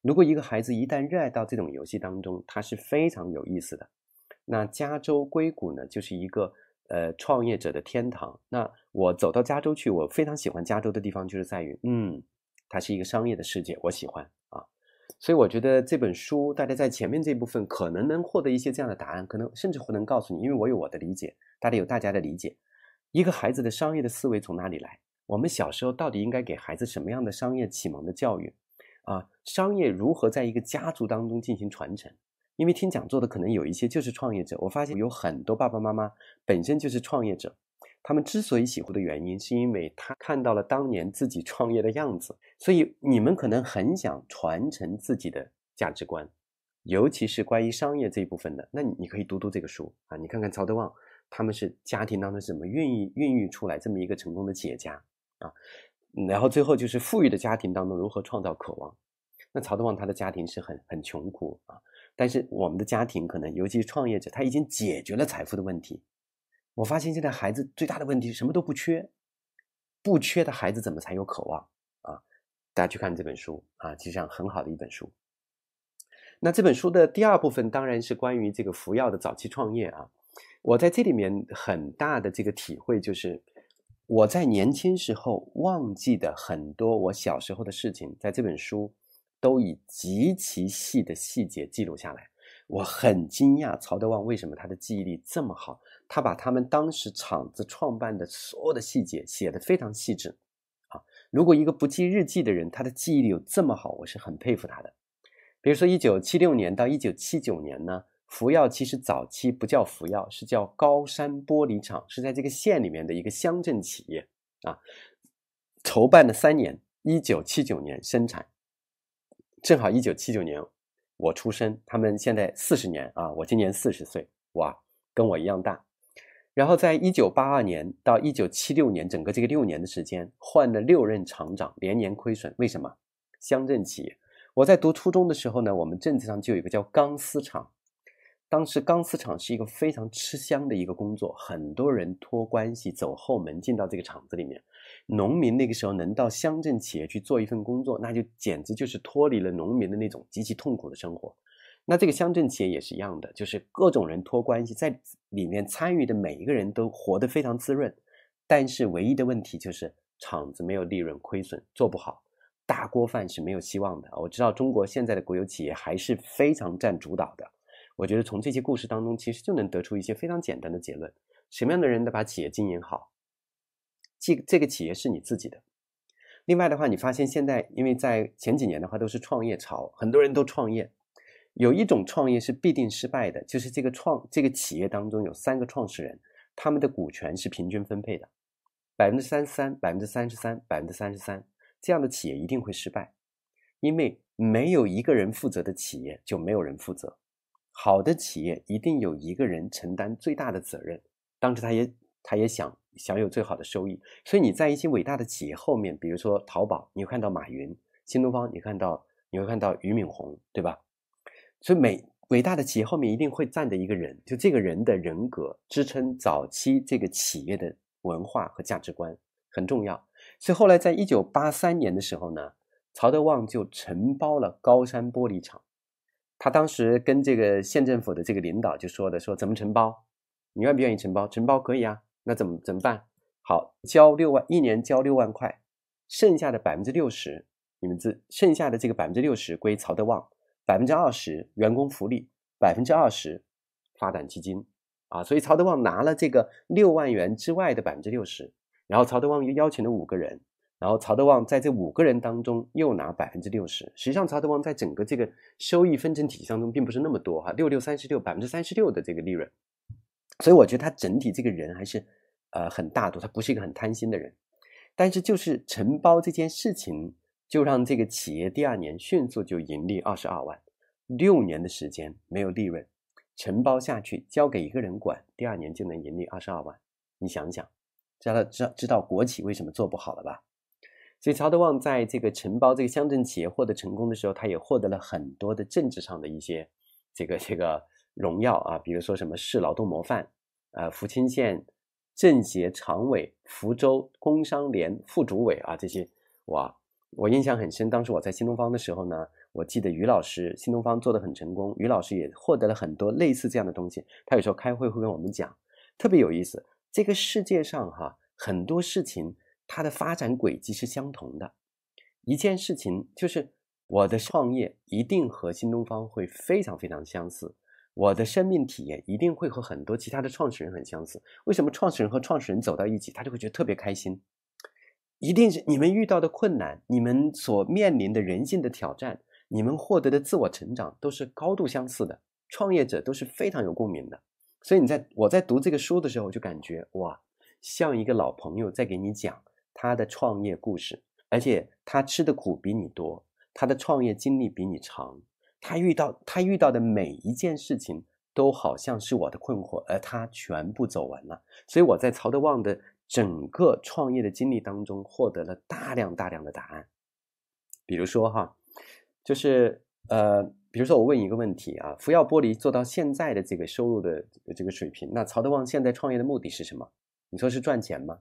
如果一个孩子一旦热爱到这种游戏当中，他是非常有意思的。那加州硅谷呢，就是一个。呃，创业者的天堂。那我走到加州去，我非常喜欢加州的地方就是在于，嗯，它是一个商业的世界，我喜欢啊。所以我觉得这本书，大家在前面这部分可能能获得一些这样的答案，可能甚至会能告诉你，因为我有我的理解，大家有大家的理解。一个孩子的商业的思维从哪里来？我们小时候到底应该给孩子什么样的商业启蒙的教育？啊，商业如何在一个家族当中进行传承？因为听讲座的可能有一些就是创业者，我发现有很多爸爸妈妈本身就是创业者，他们之所以喜欢的原因，是因为他看到了当年自己创业的样子，所以你们可能很想传承自己的价值观，尤其是关于商业这一部分的，那你可以读读这个书啊，你看看曹德旺，他们是家庭当中怎么孕育孕育出来这么一个成功的企业家啊，然后最后就是富裕的家庭当中如何创造渴望，那曹德旺他的家庭是很很穷苦啊。但是我们的家庭可能，尤其是创业者，他已经解决了财富的问题。我发现现在孩子最大的问题是什么都不缺，不缺的孩子怎么才有渴望啊？大家去看这本书啊，其实上很好的一本书。那这本书的第二部分当然是关于这个服药的早期创业啊。我在这里面很大的这个体会就是，我在年轻时候忘记的很多我小时候的事情，在这本书。都以极其细的细节记录下来，我很惊讶曹德旺为什么他的记忆力这么好，他把他们当时厂子创办的所有的细节写得非常细致。好，如果一个不记日记的人，他的记忆力有这么好，我是很佩服他的。比如说一九七六年到一九七九年呢，福耀其实早期不叫福耀，是叫高山玻璃厂，是在这个县里面的一个乡镇企业啊，筹办了三年，一九七九年生产。正好一九七九年，我出生，他们现在四十年啊，我今年四十岁，哇，跟我一样大。然后在一九八二年到一九七六年，整个这个六年的时间，换了六任厂长，连年亏损。为什么？乡镇企业。我在读初中的时候呢，我们镇子上就有一个叫钢丝厂，当时钢丝厂是一个非常吃香的一个工作，很多人托关系走后门进到这个厂子里面。农民那个时候能到乡镇企业去做一份工作，那就简直就是脱离了农民的那种极其痛苦的生活。那这个乡镇企业也是一样的，就是各种人托关系在里面参与的每一个人都活得非常滋润。但是唯一的问题就是厂子没有利润，亏损做不好，大锅饭是没有希望的。我知道中国现在的国有企业还是非常占主导的。我觉得从这些故事当中，其实就能得出一些非常简单的结论：什么样的人能把企业经营好？这这个企业是你自己的。另外的话，你发现现在，因为在前几年的话都是创业潮，很多人都创业。有一种创业是必定失败的，就是这个创这个企业当中有三个创始人，他们的股权是平均分配的，百分之三三，百分之三十三，百分之三十三，这样的企业一定会失败，因为没有一个人负责的企业就没有人负责。好的企业一定有一个人承担最大的责任，当时他也他也想。享有最好的收益，所以你在一些伟大的企业后面，比如说淘宝，你会看到马云；新东方，你看到你会看到俞敏洪，对吧？所以每伟大的企业后面一定会站着一个人，就这个人的人格支撑早期这个企业的文化和价值观很重要。所以后来在一九八三年的时候呢，曹德旺就承包了高山玻璃厂。他当时跟这个县政府的这个领导就说的说怎么承包？你愿不愿意承包？承包可以啊。那怎么怎么办？好，交六万，一年交六万块，剩下的百分之六十，你们自剩下的这个百分之六十归曹德旺，百分之二十员工福利，百分之二十发展基金，啊，所以曹德旺拿了这个六万元之外的百分之六十，然后曹德旺又邀请了五个人，然后曹德旺在这五个人当中又拿百分之六十。实际上，曹德旺在整个这个收益分成体系当中并不是那么多哈，六六三十六，百分之三十六的这个利润。所以我觉得他整体这个人还是，呃，很大度，他不是一个很贪心的人。但是就是承包这件事情，就让这个企业第二年迅速就盈利二十二万，六年的时间没有利润，承包下去交给一个人管，第二年就能盈利二十二万。你想想，知道知知道国企为什么做不好了吧？所以曹德旺在这个承包这个乡镇企业获得成功的时候，他也获得了很多的政治上的一些这个这个。荣耀啊，比如说什么市劳动模范，呃，福清县政协常委，福州工商联副主委啊，这些我我印象很深。当时我在新东方的时候呢，我记得于老师新东方做的很成功，于老师也获得了很多类似这样的东西。他有时候开会会跟我们讲，特别有意思。这个世界上哈，很多事情它的发展轨迹是相同的。一件事情就是我的创业一定和新东方会非常非常相似。我的生命体验一定会和很多其他的创始人很相似。为什么创始人和创始人走到一起，他就会觉得特别开心？一定是你们遇到的困难，你们所面临的人性的挑战，你们获得的自我成长，都是高度相似的。创业者都是非常有共鸣的。所以你在我在读这个书的时候，我就感觉哇，像一个老朋友在给你讲他的创业故事，而且他吃的苦比你多，他的创业经历比你长。他遇到他遇到的每一件事情，都好像是我的困惑，而他全部走完了。所以我在曹德旺的整个创业的经历当中，获得了大量大量的答案。比如说哈，就是呃，比如说我问一个问题啊，福耀玻璃做到现在的这个收入的这个水平，那曹德旺现在创业的目的是什么？你说是赚钱吗？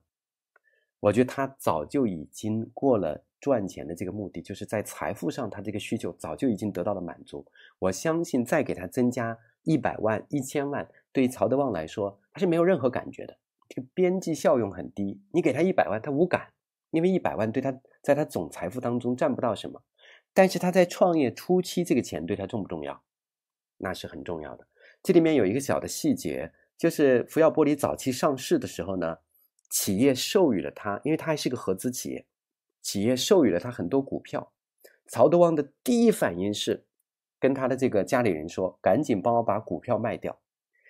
我觉得他早就已经过了赚钱的这个目的，就是在财富上他这个需求早就已经得到了满足。我相信再给他增加一百万、一千万，对于曹德旺来说，他是没有任何感觉的。这个边际效用很低，你给他一百万，他无感，因为一百万对他在他总财富当中占不到什么。但是他在创业初期，这个钱对他重不重要？那是很重要的。这里面有一个小的细节，就是福耀玻璃早期上市的时候呢。企业授予了他，因为他还是个合资企业。企业授予了他很多股票。曹德旺的第一反应是，跟他的这个家里人说：“赶紧帮我把股票卖掉。”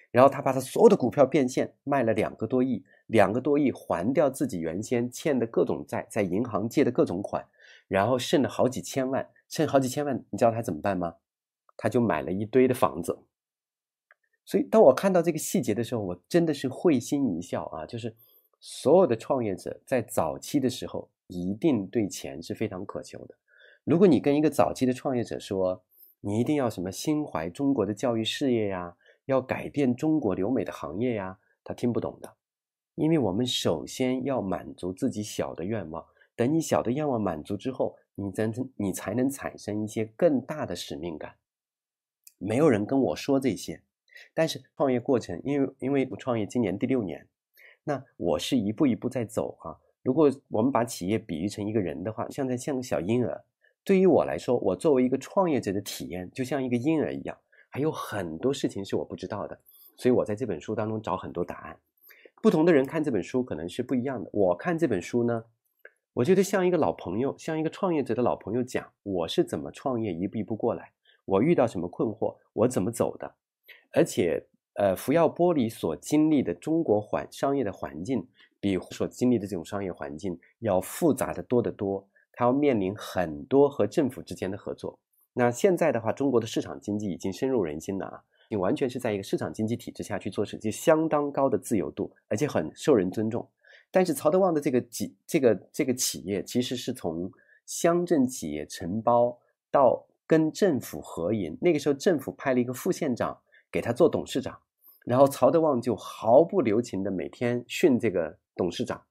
然后他把他所有的股票变现，卖了两个多亿。两个多亿还掉自己原先欠的各种债，在银行借的各种款，然后剩了好几千万，剩好几千万，你知道他怎么办吗？他就买了一堆的房子。所以当我看到这个细节的时候，我真的是会心一笑啊，就是。所有的创业者在早期的时候，一定对钱是非常渴求的。如果你跟一个早期的创业者说，你一定要什么心怀中国的教育事业呀，要改变中国留美的行业呀，他听不懂的。因为我们首先要满足自己小的愿望，等你小的愿望满足之后，你才能你才能产生一些更大的使命感。没有人跟我说这些，但是创业过程，因为因为我创业今年第六年。那我是一步一步在走哈。如果我们把企业比喻成一个人的话，像在像个小婴儿。对于我来说，我作为一个创业者的体验，就像一个婴儿一样，还有很多事情是我不知道的。所以我在这本书当中找很多答案。不同的人看这本书可能是不一样的。我看这本书呢，我觉得像一个老朋友，像一个创业者的老朋友讲，我是怎么创业一步一步过来，我遇到什么困惑，我怎么走的，而且。呃，福耀玻璃所经历的中国环商业的环境，比所经历的这种商业环境要复杂的多得多。它要面临很多和政府之间的合作。那现在的话，中国的市场经济已经深入人心了啊，你完全是在一个市场经济体制下去做，事，就相当高的自由度，而且很受人尊重。但是曹德旺的这个企这个这个企业，其实是从乡镇企业承包到跟政府合营，那个时候政府派了一个副县长。给他做董事长，然后曹德旺就毫不留情的每天训这个董事长，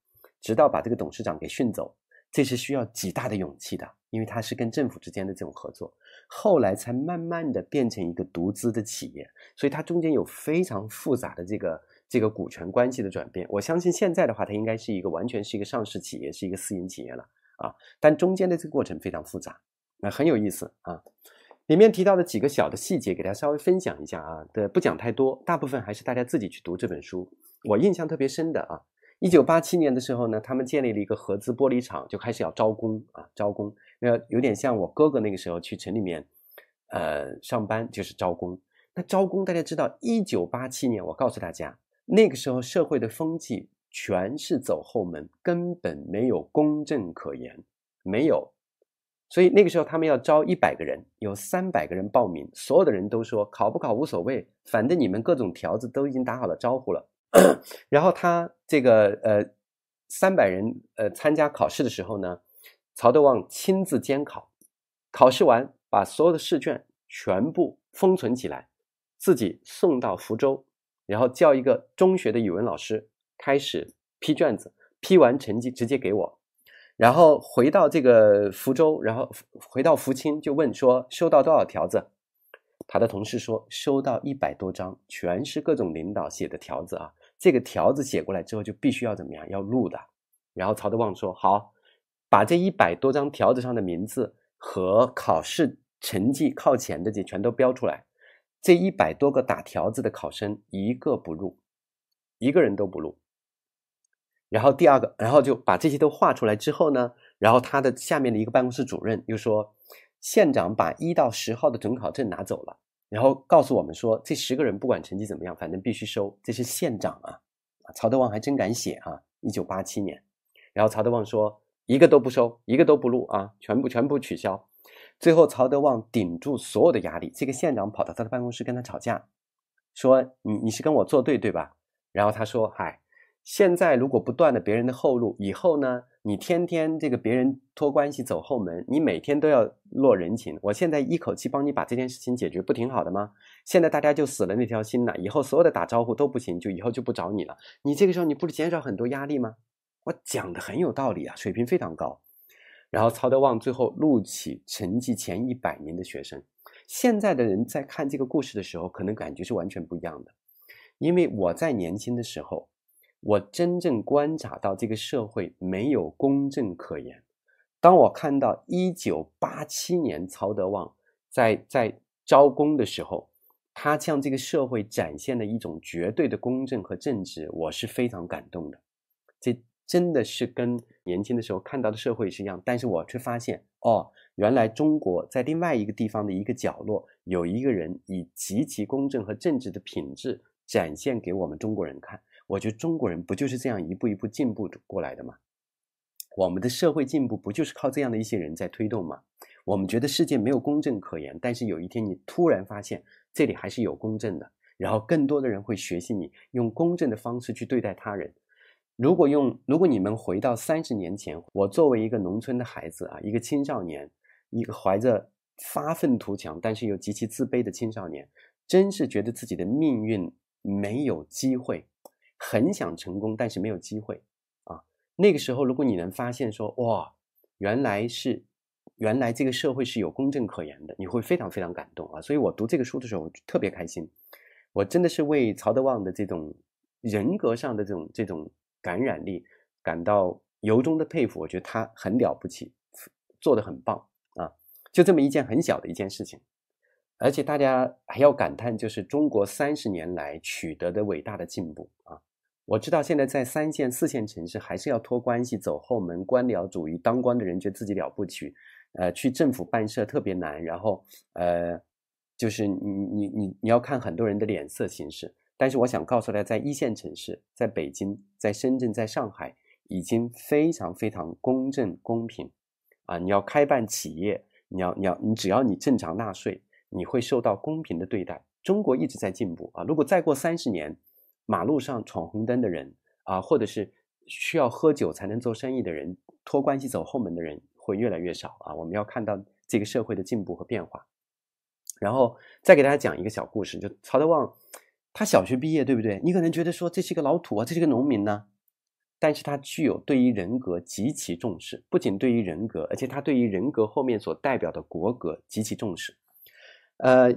直到把这个董事长给训走。这是需要极大的勇气的，因为他是跟政府之间的这种合作，后来才慢慢的变成一个独资的企业。所以它中间有非常复杂的这个这个股权关系的转变。我相信现在的话，它应该是一个完全是一个上市企业，是一个私营企业了啊。但中间的这个过程非常复杂，那很有意思啊。里面提到的几个小的细节，给大家稍微分享一下啊，的不讲太多，大部分还是大家自己去读这本书。我印象特别深的啊，一九八七年的时候呢，他们建立了一个合资玻璃厂，就开始要招工啊，招工，那有点像我哥哥那个时候去城里面，呃，上班就是招工。那招工，大家知道，一九八七年，我告诉大家，那个时候社会的风气全是走后门，根本没有公正可言，没有。所以那个时候他们要招一百个人，有三百个人报名，所有的人都说考不考无所谓，反正你们各种条子都已经打好了招呼了。[CLEARS THROAT] 然后他这个呃三百人呃参加考试的时候呢，曹德旺亲自监考，考试完把所有的试卷全部封存起来，自己送到福州，然后叫一个中学的语文老师开始批卷子，批完成绩直接给我。然后回到这个福州，然后回到福清，就问说收到多少条子？他的同事说收到一百多张，全是各种领导写的条子啊。这个条子写过来之后，就必须要怎么样？要录的。然后曹德旺说好，把这一百多张条子上的名字和考试成绩靠前的这全都标出来。这一百多个打条子的考生一个不录，一个人都不录。然后第二个，然后就把这些都画出来之后呢，然后他的下面的一个办公室主任又说，县长把一到十号的准考证拿走了，然后告诉我们说，这十个人不管成绩怎么样，反正必须收，这是县长啊！曹德旺还真敢写啊！一九八七年，然后曹德旺说，一个都不收，一个都不录啊，全部全部取消。最后曹德旺顶住所有的压力，这个县长跑到他的办公室跟他吵架，说你你是跟我作对对吧？然后他说，哎。现在如果不断的别人的后路，以后呢？你天天这个别人托关系走后门，你每天都要落人情。我现在一口气帮你把这件事情解决，不挺好的吗？现在大家就死了那条心了，以后所有的打招呼都不行，就以后就不找你了。你这个时候你不是减少很多压力吗？我讲的很有道理啊，水平非常高。然后曹德旺最后录取成绩前一百名的学生，现在的人在看这个故事的时候，可能感觉是完全不一样的，因为我在年轻的时候。我真正观察到这个社会没有公正可言。当我看到一九八七年曹德旺在在招工的时候，他向这个社会展现的一种绝对的公正和正直，我是非常感动的。这真的是跟年轻的时候看到的社会是一样，但是我却发现，哦，原来中国在另外一个地方的一个角落，有一个人以极其公正和正直的品质展现给我们中国人看。我觉得中国人不就是这样一步一步进步过来的吗？我们的社会进步不就是靠这样的一些人在推动吗？我们觉得世界没有公正可言，但是有一天你突然发现这里还是有公正的，然后更多的人会学习你用公正的方式去对待他人。如果用，如果你们回到三十年前，我作为一个农村的孩子啊，一个青少年，一个怀着发愤图强但是又极其自卑的青少年，真是觉得自己的命运没有机会。很想成功，但是没有机会啊！那个时候，如果你能发现说哇，原来是原来这个社会是有公正可言的，你会非常非常感动啊！所以我读这个书的时候我特别开心，我真的是为曹德旺的这种人格上的这种这种感染力感到由衷的佩服。我觉得他很了不起，做的很棒啊！就这么一件很小的一件事情，而且大家还要感叹，就是中国三十年来取得的伟大的进步啊！我知道现在在三线、四线城市还是要托关系走后门，官僚主义，当官的人觉得自己了不起，呃，去政府办事特别难。然后，呃，就是你、你、你、你要看很多人的脸色行事。但是我想告诉大家，在一线城市，在北京、在深圳、在上海，已经非常非常公正公平。啊，你要开办企业，你要、你要、你只要你正常纳税，你会受到公平的对待。中国一直在进步啊！如果再过三十年。马路上闯红灯的人啊，或者是需要喝酒才能做生意的人，托关系走后门的人会越来越少啊！我们要看到这个社会的进步和变化。然后再给大家讲一个小故事，就曹德旺，他小学毕业，对不对？你可能觉得说这是一个老土啊，这是个农民呢，但是他具有对于人格极其重视，不仅对于人格，而且他对于人格后面所代表的国格极其重视，呃。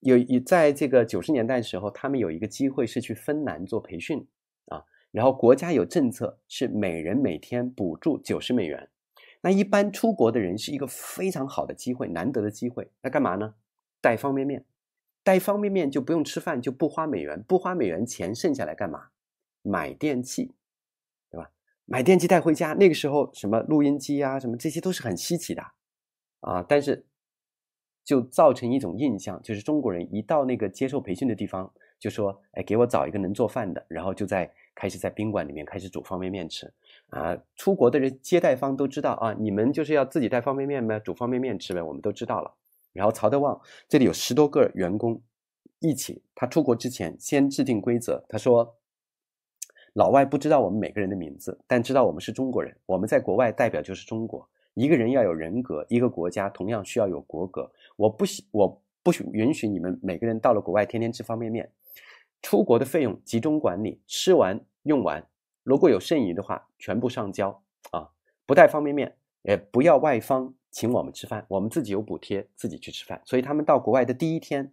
有有在这个九十年代时候，他们有一个机会是去芬兰做培训啊，然后国家有政策是每人每天补助九十美元。那一般出国的人是一个非常好的机会，难得的机会。那干嘛呢？带方便面，带方便面就不用吃饭，就不花美元，不花美元钱剩下来干嘛？买电器，对吧？买电器带回家。那个时候什么录音机啊，什么这些都是很稀奇的啊，但是。就造成一种印象，就是中国人一到那个接受培训的地方，就说：“哎，给我找一个能做饭的。”然后就在开始在宾馆里面开始煮方便面吃，啊，出国的人接待方都知道啊，你们就是要自己带方便面呗，煮方便面吃呗，我们都知道了。然后曹德旺这里有十多个员工一起，他出国之前先制定规则，他说：“老外不知道我们每个人的名字，但知道我们是中国人，我们在国外代表就是中国。”一个人要有人格，一个国家同样需要有国格。我不许，我不许允许你们每个人到了国外天天吃方便面。出国的费用集中管理，吃完用完，如果有剩余的话，全部上交。啊，不带方便面，也不要外方请我们吃饭，我们自己有补贴，自己去吃饭。所以他们到国外的第一天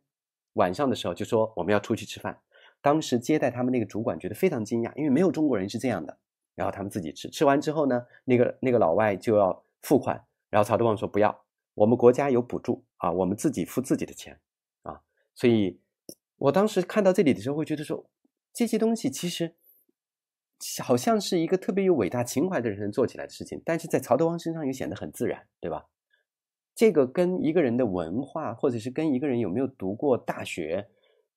晚上的时候就说我们要出去吃饭。当时接待他们那个主管觉得非常惊讶，因为没有中国人是这样的。然后他们自己吃，吃完之后呢，那个那个老外就要。付款，然后曹德旺说：“不要，我们国家有补助啊，我们自己付自己的钱啊。”所以，我当时看到这里的时候，会觉得说，这些东西其实好像是一个特别有伟大情怀的人做起来的事情，但是在曹德旺身上也显得很自然，对吧？这个跟一个人的文化，或者是跟一个人有没有读过大学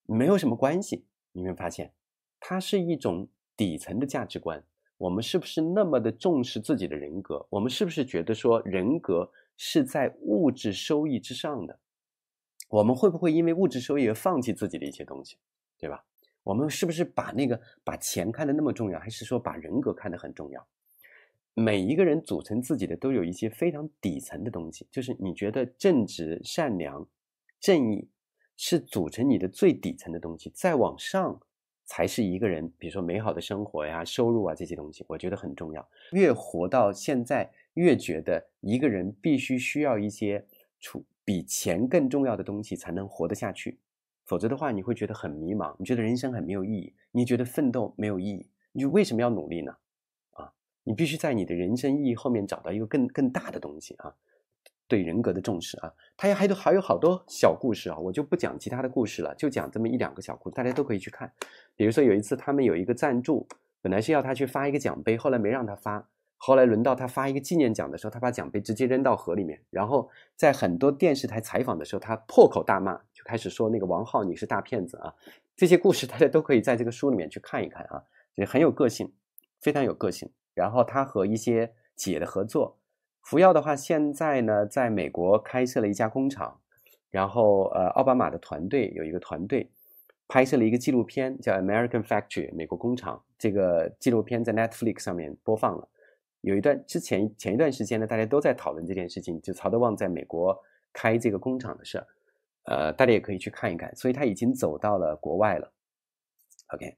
没有什么关系，有没有发现？它是一种底层的价值观。我们是不是那么的重视自己的人格？我们是不是觉得说人格是在物质收益之上的？我们会不会因为物质收益而放弃自己的一些东西，对吧？我们是不是把那个把钱看得那么重要，还是说把人格看得很重要？每一个人组成自己的都有一些非常底层的东西，就是你觉得正直、善良、正义是组成你的最底层的东西，再往上。才是一个人，比如说美好的生活呀、收入啊这些东西，我觉得很重要。越活到现在，越觉得一个人必须需要一些比钱更重要的东西才能活得下去，否则的话，你会觉得很迷茫，你觉得人生很没有意义，你觉得奋斗没有意义，你为什么要努力呢？啊，你必须在你的人生意义后面找到一个更更大的东西啊。对人格的重视啊，他也还有还有好多小故事啊，我就不讲其他的故事了，就讲这么一两个小故事，大家都可以去看。比如说有一次他们有一个赞助，本来是要他去发一个奖杯，后来没让他发，后来轮到他发一个纪念奖的时候，他把奖杯直接扔到河里面，然后在很多电视台采访的时候，他破口大骂，就开始说那个王浩你是大骗子啊。这些故事大家都可以在这个书里面去看一看啊，也很有个性，非常有个性。然后他和一些企业的合作。福耀的话，现在呢，在美国开设了一家工厂，然后呃，奥巴马的团队有一个团队拍摄了一个纪录片，叫《American Factory》美国工厂。这个纪录片在 Netflix 上面播放了，有一段之前前一段时间呢，大家都在讨论这件事情，就曹德旺在美国开这个工厂的事儿，呃，大家也可以去看一看。所以他已经走到了国外了。OK。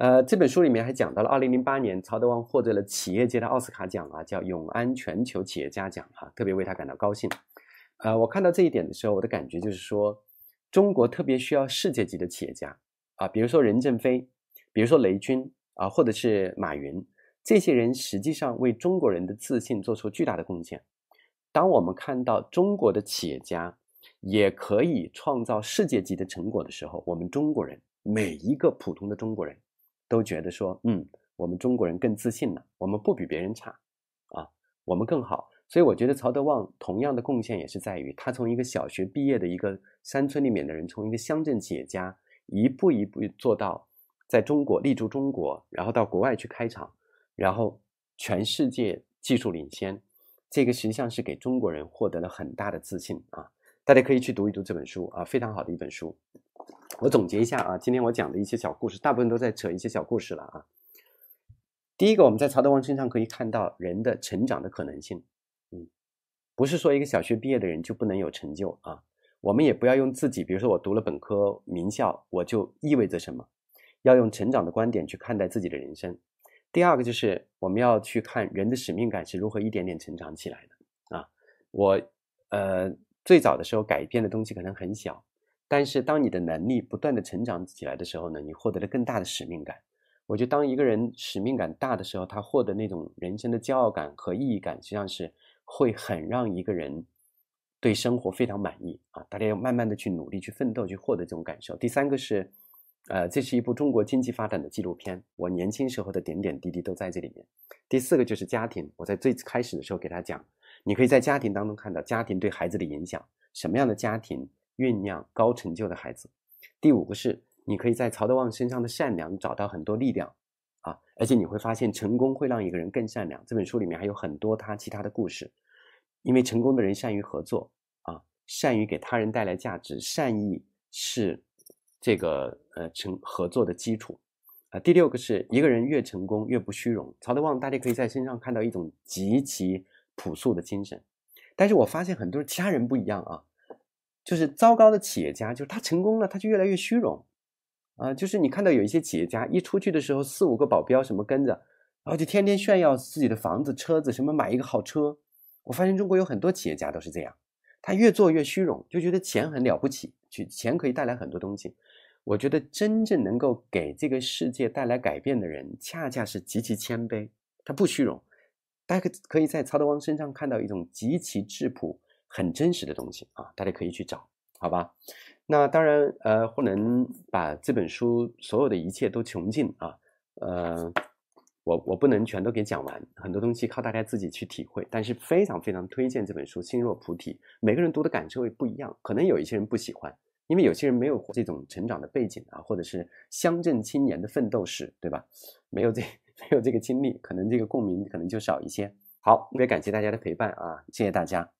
呃，这本书里面还讲到了2008年，曹德旺获得了企业界的奥斯卡奖啊，叫“永安全球企业家奖”哈，特别为他感到高兴。呃，我看到这一点的时候，我的感觉就是说，中国特别需要世界级的企业家啊，比如说任正非，比如说雷军啊，或者是马云，这些人实际上为中国人的自信做出巨大的贡献。当我们看到中国的企业家也可以创造世界级的成果的时候，我们中国人每一个普通的中国人。都觉得说，嗯，我们中国人更自信了，我们不比别人差啊，我们更好。所以我觉得曹德旺同样的贡献也是在于，他从一个小学毕业的一个山村里面的人，从一个乡镇企业家，一步一步做到在中国立足中国，然后到国外去开厂，然后全世界技术领先，这个实际上是给中国人获得了很大的自信啊。大家可以去读一读这本书啊，非常好的一本书。我总结一下啊，今天我讲的一些小故事，大部分都在扯一些小故事了啊。第一个，我们在曹德旺身上可以看到人的成长的可能性，嗯，不是说一个小学毕业的人就不能有成就啊。我们也不要用自己，比如说我读了本科名校，我就意味着什么？要用成长的观点去看待自己的人生。第二个就是我们要去看人的使命感是如何一点点成长起来的啊。我呃最早的时候改变的东西可能很小。但是，当你的能力不断的成长起来的时候呢，你获得了更大的使命感。我觉得当一个人使命感大的时候，他获得那种人生的骄傲感和意义感，实际上是会很让一个人对生活非常满意啊！大家要慢慢的去努力、去奋斗、去获得这种感受。第三个是，呃，这是一部中国经济发展的纪录片，我年轻时候的点点滴滴都在这里面。第四个就是家庭，我在最开始的时候给他讲，你可以在家庭当中看到家庭对孩子的影响，什么样的家庭。酝酿高成就的孩子，第五个是你可以在曹德旺身上的善良找到很多力量啊，而且你会发现成功会让一个人更善良。这本书里面还有很多他其他的故事，因为成功的人善于合作啊，善于给他人带来价值，善意是这个呃成合作的基础啊。第六个是一个人越成功越不虚荣，曹德旺大家可以在身上看到一种极其朴素的精神，但是我发现很多其他人不一样啊。就是糟糕的企业家，就是他成功了，他就越来越虚荣，啊，就是你看到有一些企业家一出去的时候，四五个保镖什么跟着，然后就天天炫耀自己的房子、车子，什么买一个好车。我发现中国有很多企业家都是这样，他越做越虚荣，就觉得钱很了不起，去钱可以带来很多东西。我觉得真正能够给这个世界带来改变的人，恰恰是极其谦卑，他不虚荣。大家可可以在曹德旺身上看到一种极其质朴。很真实的东西啊，大家可以去找，好吧？那当然，呃，不能把这本书所有的一切都穷尽啊，呃，我我不能全都给讲完，很多东西靠大家自己去体会。但是非常非常推荐这本书《心若菩提》，每个人读的感受会不一样。可能有一些人不喜欢，因为有些人没有这种成长的背景啊，或者是乡镇青年的奋斗史，对吧？没有这 [LAUGHS] 没有这个经历，可能这个共鸣可能就少一些。好，特别感谢大家的陪伴啊，谢谢大家。